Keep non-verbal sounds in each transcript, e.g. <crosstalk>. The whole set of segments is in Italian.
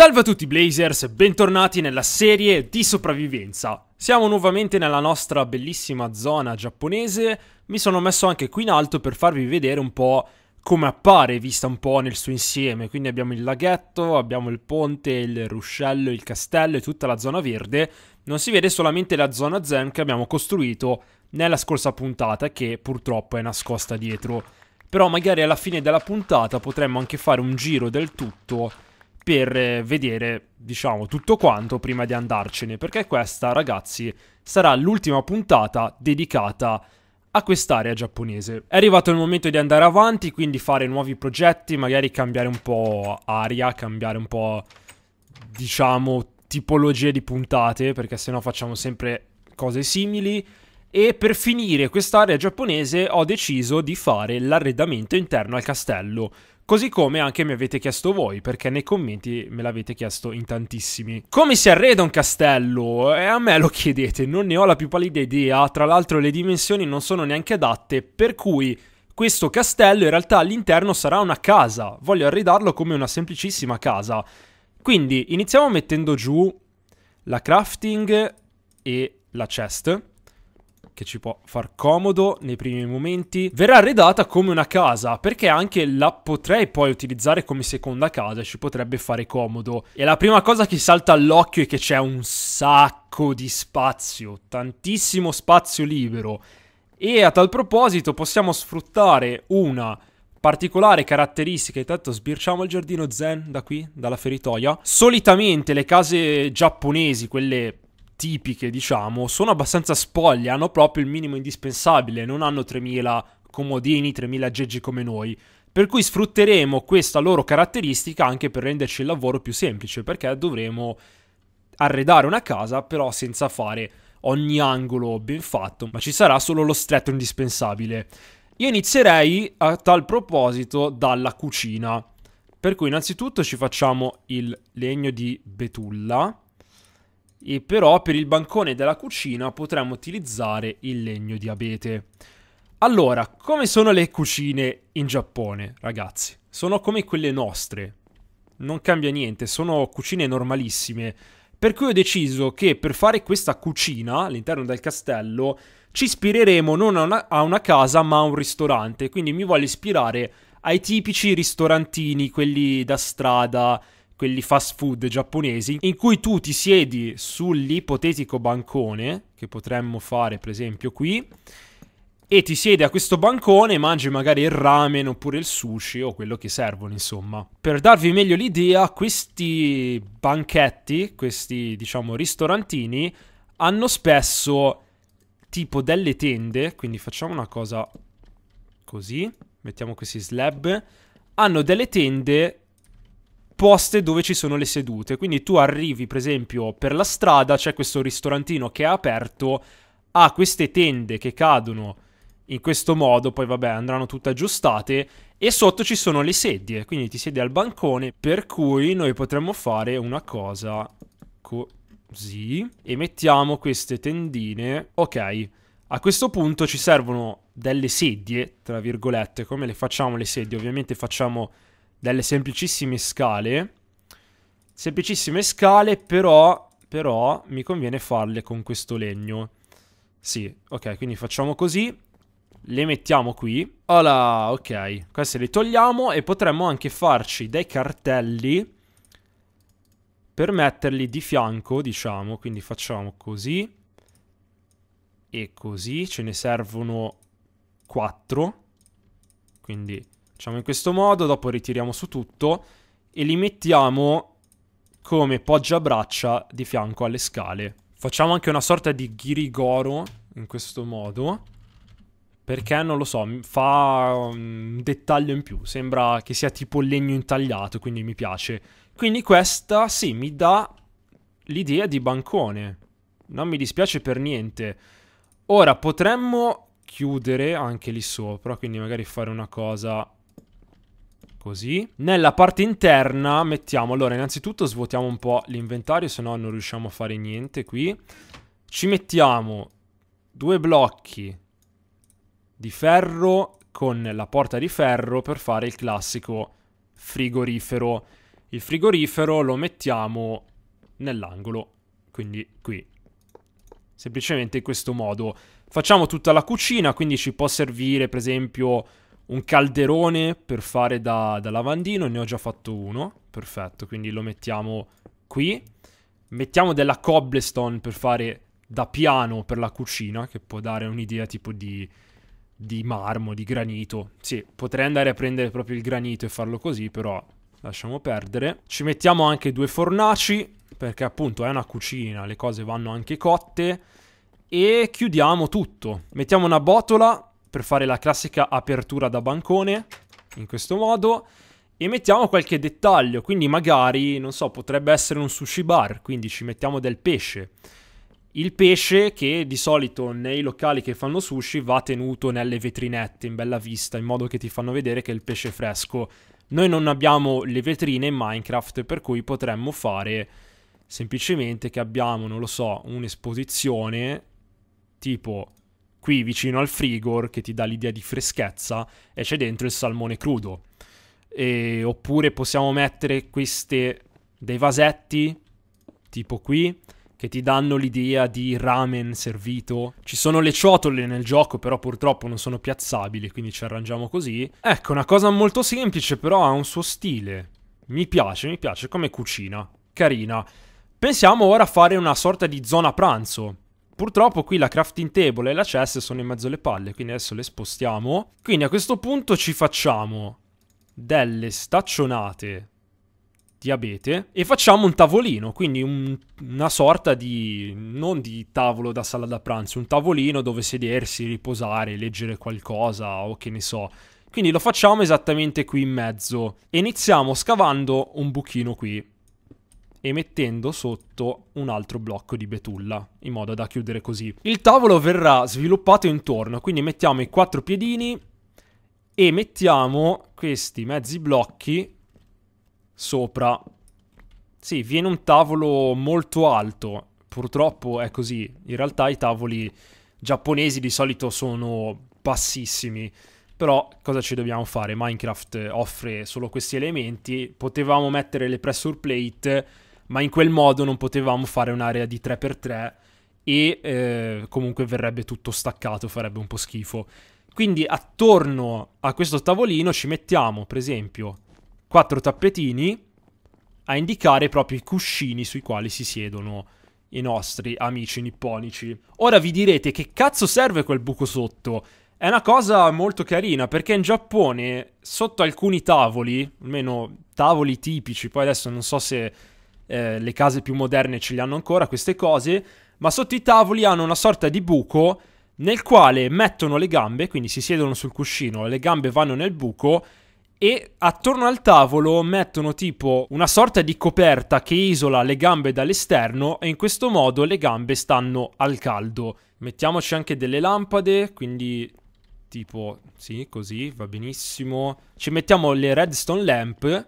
Salve a tutti Blazers, bentornati nella serie di sopravvivenza. Siamo nuovamente nella nostra bellissima zona giapponese, mi sono messo anche qui in alto per farvi vedere un po' come appare vista un po' nel suo insieme, quindi abbiamo il laghetto, abbiamo il ponte, il ruscello, il castello e tutta la zona verde, non si vede solamente la zona zen che abbiamo costruito nella scorsa puntata che purtroppo è nascosta dietro, però magari alla fine della puntata potremmo anche fare un giro del tutto per eh, vedere, diciamo, tutto quanto prima di andarcene, perché questa, ragazzi, sarà l'ultima puntata dedicata a quest'area giapponese. È arrivato il momento di andare avanti, quindi fare nuovi progetti, magari cambiare un po' aria, cambiare un po', diciamo, tipologie di puntate, perché sennò facciamo sempre cose simili. E per finire quest'area giapponese ho deciso di fare l'arredamento interno al castello. Così come anche mi avete chiesto voi, perché nei commenti me l'avete chiesto in tantissimi. Come si arreda un castello? E a me lo chiedete, non ne ho la più pallida idea, tra l'altro le dimensioni non sono neanche adatte, per cui... Questo castello in realtà all'interno sarà una casa, voglio arredarlo come una semplicissima casa. Quindi iniziamo mettendo giù la crafting e la chest che ci può far comodo nei primi momenti, verrà arredata come una casa, perché anche la potrei poi utilizzare come seconda casa, e ci potrebbe fare comodo. E la prima cosa che salta all'occhio è che c'è un sacco di spazio, tantissimo spazio libero. E a tal proposito possiamo sfruttare una particolare caratteristica, intanto sbirciamo il giardino zen da qui, dalla feritoia. Solitamente le case giapponesi, quelle tipiche, diciamo, sono abbastanza spoglie, hanno proprio il minimo indispensabile, non hanno 3000 comodini, 3000 geggi come noi. Per cui sfrutteremo questa loro caratteristica anche per renderci il lavoro più semplice, perché dovremo arredare una casa, però senza fare ogni angolo ben fatto, ma ci sarà solo lo stretto indispensabile. Io inizierei a tal proposito dalla cucina. Per cui innanzitutto ci facciamo il legno di betulla e però per il bancone della cucina potremmo utilizzare il legno di abete. Allora, come sono le cucine in Giappone, ragazzi? Sono come quelle nostre. Non cambia niente, sono cucine normalissime. Per cui ho deciso che per fare questa cucina all'interno del castello ci ispireremo non a una, a una casa ma a un ristorante. Quindi mi voglio ispirare ai tipici ristorantini, quelli da strada, quelli fast food giapponesi, in cui tu ti siedi sull'ipotetico bancone, che potremmo fare per esempio qui, e ti siedi a questo bancone e mangi magari il ramen oppure il sushi o quello che servono, insomma. Per darvi meglio l'idea, questi banchetti, questi diciamo ristorantini, hanno spesso tipo delle tende, quindi facciamo una cosa così, mettiamo questi slab, hanno delle tende poste dove ci sono le sedute. Quindi tu arrivi, per esempio, per la strada, c'è questo ristorantino che è aperto, ha queste tende che cadono in questo modo, poi vabbè, andranno tutte aggiustate e sotto ci sono le sedie, quindi ti siedi al bancone, per cui noi potremmo fare una cosa così e mettiamo queste tendine. Ok. A questo punto ci servono delle sedie, tra virgolette, come le facciamo le sedie? Ovviamente facciamo delle semplicissime scale. Semplicissime scale, però, però mi conviene farle con questo legno. Sì, ok, quindi facciamo così. Le mettiamo qui. Voilà, ok. Queste le togliamo e potremmo anche farci dei cartelli per metterli di fianco, diciamo. Quindi facciamo così. E così. Ce ne servono quattro. Quindi Facciamo in questo modo, dopo ritiriamo su tutto e li mettiamo come poggiabraccia di fianco alle scale. Facciamo anche una sorta di ghirigoro in questo modo. Perché non lo so, fa un dettaglio in più. Sembra che sia tipo legno intagliato, quindi mi piace. Quindi questa, sì, mi dà l'idea di bancone. Non mi dispiace per niente. Ora, potremmo chiudere anche lì sopra, quindi magari fare una cosa Così. Nella parte interna mettiamo... Allora, innanzitutto svuotiamo un po' l'inventario, se no non riusciamo a fare niente qui. Ci mettiamo due blocchi di ferro con la porta di ferro per fare il classico frigorifero. Il frigorifero lo mettiamo nell'angolo, quindi qui. Semplicemente in questo modo. Facciamo tutta la cucina, quindi ci può servire per esempio un calderone per fare da, da lavandino, ne ho già fatto uno, perfetto, quindi lo mettiamo qui. Mettiamo della cobblestone per fare da piano per la cucina, che può dare un'idea tipo di, di marmo, di granito. Sì, potrei andare a prendere proprio il granito e farlo così, però lasciamo perdere. Ci mettiamo anche due fornaci, perché appunto è una cucina, le cose vanno anche cotte. E chiudiamo tutto. Mettiamo una botola per fare la classica apertura da bancone, in questo modo, e mettiamo qualche dettaglio, quindi magari, non so, potrebbe essere un sushi bar, quindi ci mettiamo del pesce. Il pesce che di solito nei locali che fanno sushi va tenuto nelle vetrinette in bella vista, in modo che ti fanno vedere che il pesce è fresco. Noi non abbiamo le vetrine in Minecraft, per cui potremmo fare semplicemente che abbiamo, non lo so, un'esposizione tipo qui vicino al frigor che ti dà l'idea di freschezza e c'è dentro il salmone crudo. E, oppure possiamo mettere queste, dei vasetti, tipo qui, che ti danno l'idea di ramen servito. Ci sono le ciotole nel gioco, però purtroppo non sono piazzabili, quindi ci arrangiamo così. Ecco, una cosa molto semplice, però ha un suo stile. Mi piace, mi piace come cucina. Carina. Pensiamo ora a fare una sorta di zona pranzo. Purtroppo qui la crafting table e la chest sono in mezzo alle palle, quindi adesso le spostiamo. Quindi a questo punto ci facciamo delle staccionate di abete e facciamo un tavolino, quindi un, una sorta di, non di tavolo da sala da pranzo, un tavolino dove sedersi, riposare, leggere qualcosa o che ne so. Quindi lo facciamo esattamente qui in mezzo e iniziamo scavando un buchino qui e mettendo sotto un altro blocco di betulla, in modo da chiudere così. Il tavolo verrà sviluppato intorno, quindi mettiamo i quattro piedini e mettiamo questi mezzi blocchi sopra. Sì, viene un tavolo molto alto, purtroppo è così. In realtà i tavoli giapponesi di solito sono bassissimi, però cosa ci dobbiamo fare? Minecraft offre solo questi elementi, potevamo mettere le pressure plate ma in quel modo non potevamo fare un'area di 3x3 e eh, comunque verrebbe tutto staccato, farebbe un po' schifo. Quindi attorno a questo tavolino ci mettiamo, per esempio, quattro tappetini a indicare proprio i cuscini sui quali si siedono i nostri amici nipponici. Ora vi direte che cazzo serve quel buco sotto? È una cosa molto carina perché in Giappone sotto alcuni tavoli, almeno tavoli tipici, poi adesso non so se eh, le case più moderne ce le hanno ancora queste cose, ma sotto i tavoli hanno una sorta di buco nel quale mettono le gambe, quindi si siedono sul cuscino, le gambe vanno nel buco e attorno al tavolo mettono tipo una sorta di coperta che isola le gambe dall'esterno e in questo modo le gambe stanno al caldo. Mettiamoci anche delle lampade, quindi tipo sì, così va benissimo. Ci mettiamo le redstone lamp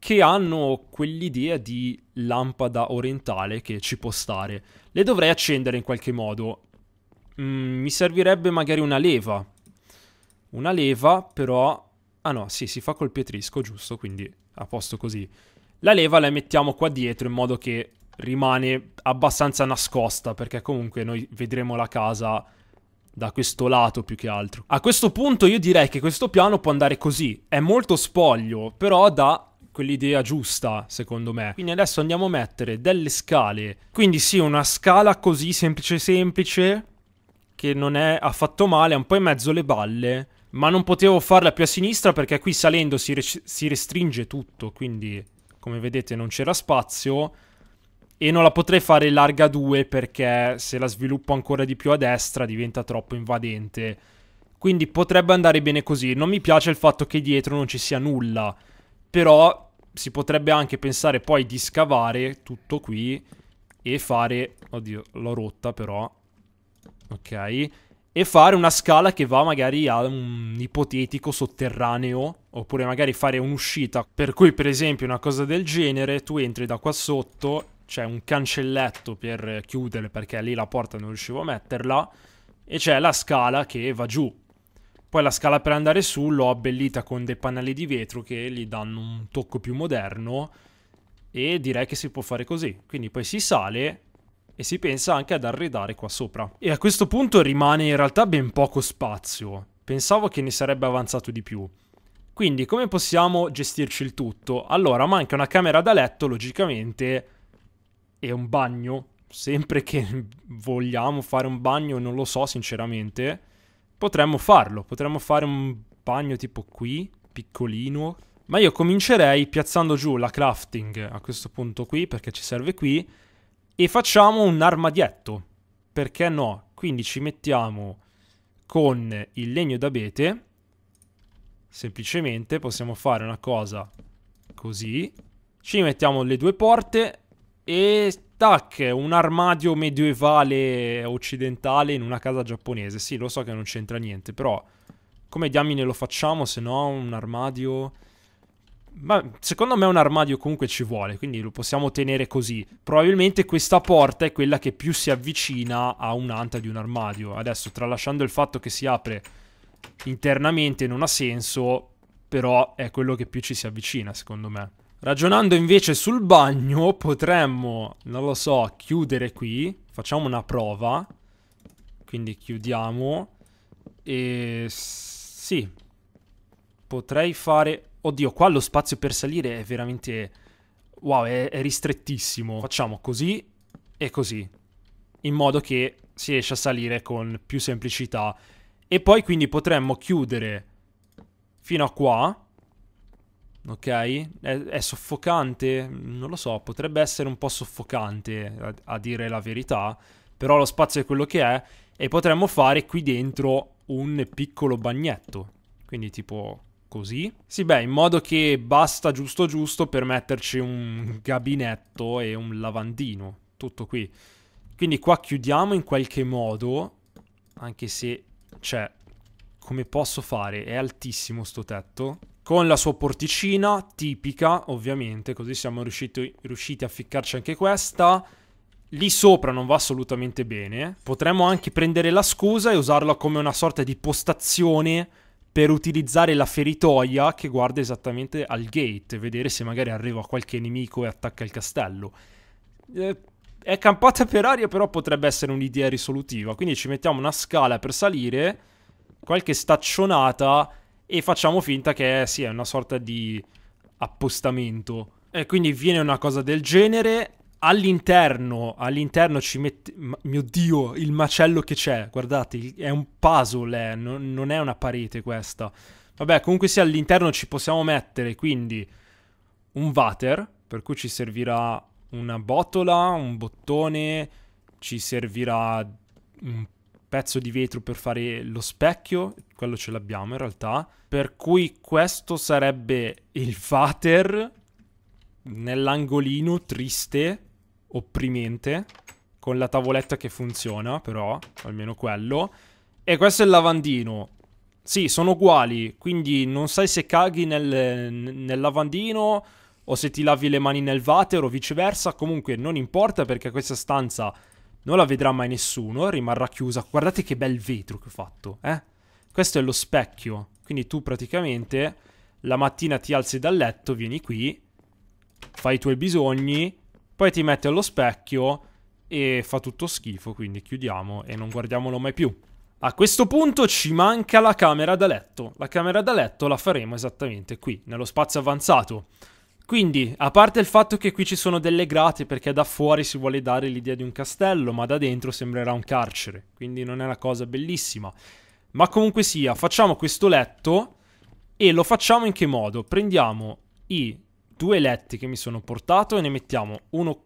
che hanno quell'idea di lampada orientale che ci può stare. Le dovrei accendere in qualche modo. Mm, mi servirebbe magari una leva. Una leva, però... Ah no, sì, si fa col pietrisco, giusto, quindi a posto così. La leva la mettiamo qua dietro in modo che rimane abbastanza nascosta, perché comunque noi vedremo la casa da questo lato più che altro. A questo punto io direi che questo piano può andare così. È molto spoglio, però da quell'idea giusta, secondo me. Quindi adesso andiamo a mettere delle scale. Quindi sì, una scala così semplice semplice, che non è affatto male, è un po' in mezzo le balle. Ma non potevo farla più a sinistra perché qui salendo si, re si restringe tutto, quindi come vedete non c'era spazio e non la potrei fare larga 2 perché se la sviluppo ancora di più a destra diventa troppo invadente. Quindi potrebbe andare bene così. Non mi piace il fatto che dietro non ci sia nulla però si potrebbe anche pensare poi di scavare tutto qui e fare... Oddio, l'ho rotta però. Ok. E fare una scala che va magari a un ipotetico sotterraneo, oppure magari fare un'uscita. Per cui, per esempio, una cosa del genere, tu entri da qua sotto, c'è un cancelletto per chiudere perché lì la porta non riuscivo a metterla, e c'è la scala che va giù. Poi la scala per andare su l'ho abbellita con dei pannelli di vetro che gli danno un tocco più moderno e direi che si può fare così. Quindi poi si sale e si pensa anche ad arredare qua sopra. E a questo punto rimane in realtà ben poco spazio. Pensavo che ne sarebbe avanzato di più. Quindi come possiamo gestirci il tutto? Allora manca una camera da letto logicamente e un bagno. Sempre che <laughs> vogliamo fare un bagno non lo so sinceramente. Potremmo farlo, potremmo fare un bagno tipo qui, piccolino. Ma io comincerei piazzando giù la crafting a questo punto qui, perché ci serve qui, e facciamo un armadietto. Perché no? Quindi ci mettiamo con il legno d'abete, semplicemente possiamo fare una cosa così, ci mettiamo le due porte e tac, un armadio medievale occidentale in una casa giapponese. Sì, lo so che non c'entra niente, però come diamine lo facciamo se no un armadio... Ma secondo me un armadio comunque ci vuole, quindi lo possiamo tenere così. Probabilmente questa porta è quella che più si avvicina a un'anta di un armadio. Adesso, tralasciando il fatto che si apre internamente non ha senso, però è quello che più ci si avvicina, secondo me. Ragionando invece sul bagno, potremmo, non lo so, chiudere qui. Facciamo una prova. Quindi chiudiamo. E... Sì. Potrei fare... Oddio, qua lo spazio per salire è veramente... Wow, è, è ristrettissimo. Facciamo così e così. In modo che si riesce a salire con più semplicità. E poi quindi potremmo chiudere fino a qua ok? È, è, soffocante? Non lo so, potrebbe essere un po' soffocante a, a, dire la verità, però lo spazio è quello che è e potremmo fare qui dentro un piccolo bagnetto, quindi tipo così. Sì, beh, in modo che basta giusto giusto per metterci un gabinetto e un lavandino, tutto qui. Quindi qua chiudiamo in qualche modo, anche se, cioè, come posso fare? È altissimo sto tetto con la sua porticina tipica, ovviamente, così siamo riusciti, riusciti a ficcarci anche questa. Lì sopra non va assolutamente bene. Potremmo anche prendere la scusa e usarla come una sorta di postazione per utilizzare la feritoia che guarda esattamente al gate, vedere se magari arriva qualche nemico e attacca il castello. Eh, è campata per aria, però potrebbe essere un'idea risolutiva. Quindi ci mettiamo una scala per salire, qualche staccionata e facciamo finta che sì, una sorta di appostamento. E quindi viene una cosa del genere. All'interno, all'interno ci mette. Mio dio, il macello che c'è. Guardate, è un puzzle, eh, non, non è una parete questa. Vabbè, comunque sia, sì, all'interno ci possiamo mettere quindi un water, per cui ci servirà una botola, un bottone, ci servirà un pezzo di vetro per fare lo specchio, quello ce l'abbiamo in realtà, per cui questo sarebbe il Vater nell'angolino triste, opprimente, con la tavoletta che funziona però, almeno quello, e questo è il lavandino. Sì, sono uguali, quindi non sai se caghi nel, nel lavandino o se ti lavi le mani nel Vater o viceversa, comunque non importa perché questa stanza non la vedrà mai nessuno, rimarrà chiusa. Guardate che bel vetro che ho fatto, eh? Questo è lo specchio, quindi tu praticamente la mattina ti alzi dal letto, vieni qui, fai i tuoi bisogni, poi ti metti allo specchio e fa tutto schifo, quindi chiudiamo e non guardiamolo mai più. A questo punto ci manca la camera da letto. La camera da letto la faremo esattamente qui, nello spazio avanzato. Quindi, a parte il fatto che qui ci sono delle grate perché da fuori si vuole dare l'idea di un castello, ma da dentro sembrerà un carcere, quindi non è una cosa bellissima. Ma comunque sia, facciamo questo letto e lo facciamo in che modo? Prendiamo i due letti che mi sono portato e ne mettiamo uno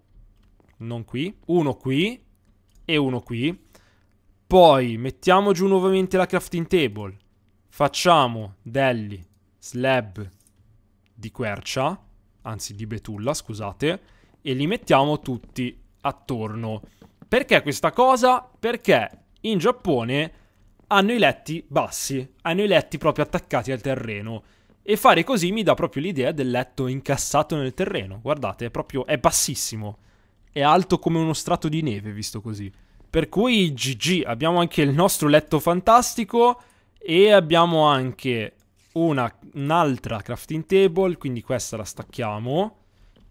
non qui, uno qui e uno qui. Poi mettiamo giù nuovamente la crafting table. Facciamo degli slab di quercia anzi di Betulla, scusate, e li mettiamo tutti attorno. Perché questa cosa? Perché in Giappone hanno i letti bassi, hanno i letti proprio attaccati al terreno. E fare così mi dà proprio l'idea del letto incassato nel terreno. Guardate, è proprio è bassissimo. È alto come uno strato di neve, visto così. Per cui GG, abbiamo anche il nostro letto fantastico e abbiamo anche una, un'altra crafting table, quindi questa la stacchiamo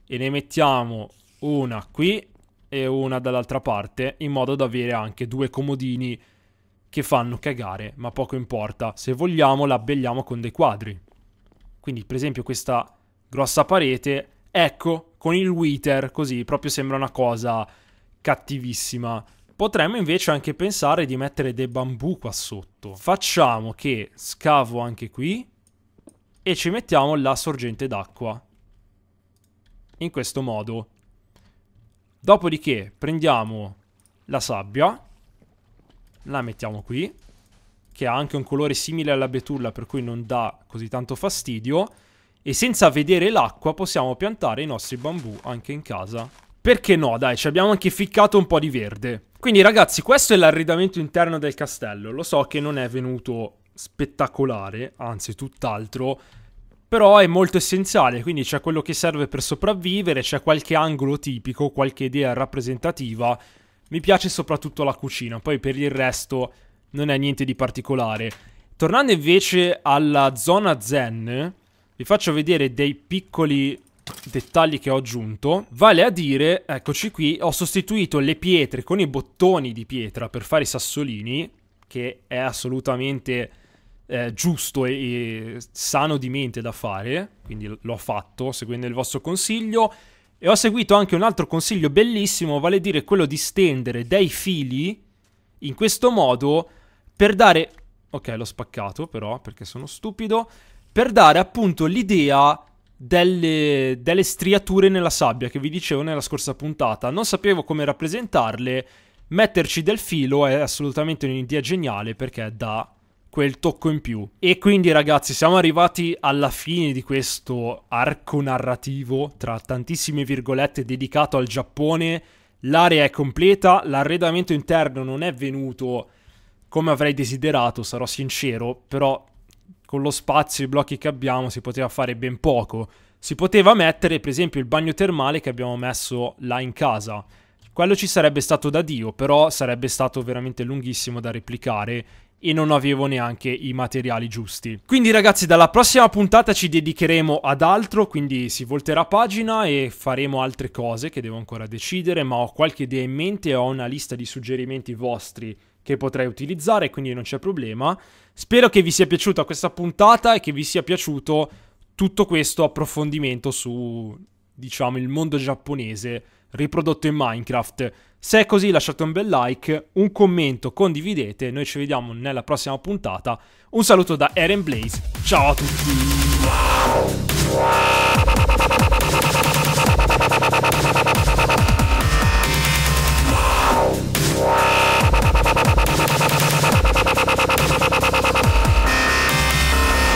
e ne mettiamo una qui e una dall'altra parte in modo da avere anche due comodini che fanno cagare, ma poco importa. Se vogliamo la abbelliamo con dei quadri. Quindi per esempio questa grossa parete, ecco, con il wither, così proprio sembra una cosa cattivissima. Potremmo invece anche pensare di mettere dei bambù qua sotto. Facciamo che scavo anche qui e ci mettiamo la sorgente d'acqua. In questo modo. Dopodiché prendiamo la sabbia, la mettiamo qui, che ha anche un colore simile alla betulla per cui non dà così tanto fastidio, e senza vedere l'acqua possiamo piantare i nostri bambù anche in casa. Perché no, dai, ci abbiamo anche ficcato un po' di verde. Quindi ragazzi, questo è l'arredamento interno del castello. Lo so che non è venuto spettacolare, anzi tutt'altro, però è molto essenziale, quindi c'è quello che serve per sopravvivere, c'è qualche angolo tipico, qualche idea rappresentativa. Mi piace soprattutto la cucina, poi per il resto non è niente di particolare. Tornando invece alla zona zen, vi faccio vedere dei piccoli dettagli che ho aggiunto, vale a dire, eccoci qui, ho sostituito le pietre con i bottoni di pietra per fare i sassolini, che è assolutamente eh, giusto e, e sano di mente da fare, quindi l'ho fatto seguendo il vostro consiglio. E ho seguito anche un altro consiglio bellissimo, vale a dire quello di stendere dei fili in questo modo per dare... Ok, l'ho spaccato però perché sono stupido. Per dare appunto l'idea delle, delle, striature nella sabbia che vi dicevo nella scorsa puntata. Non sapevo come rappresentarle. Metterci del filo è assolutamente un'idea geniale perché dà quel tocco in più. E quindi ragazzi siamo arrivati alla fine di questo arco narrativo tra tantissime virgolette dedicato al Giappone. L'area è completa, l'arredamento interno non è venuto come avrei desiderato, sarò sincero, però con lo spazio e i blocchi che abbiamo si poteva fare ben poco. Si poteva mettere per esempio il bagno termale che abbiamo messo là in casa. Quello ci sarebbe stato da Dio, però sarebbe stato veramente lunghissimo da replicare e non avevo neanche i materiali giusti. Quindi ragazzi dalla prossima puntata ci dedicheremo ad altro, quindi si volterà pagina e faremo altre cose che devo ancora decidere, ma ho qualche idea in mente e ho una lista di suggerimenti vostri che potrei utilizzare, quindi non c'è problema. Spero che vi sia piaciuta questa puntata e che vi sia piaciuto tutto questo approfondimento su diciamo, il mondo giapponese riprodotto in Minecraft. Se è così lasciate un bel like, un commento, condividete, noi ci vediamo nella prossima puntata. Un saluto da Eren Blaze, ciao a tutti!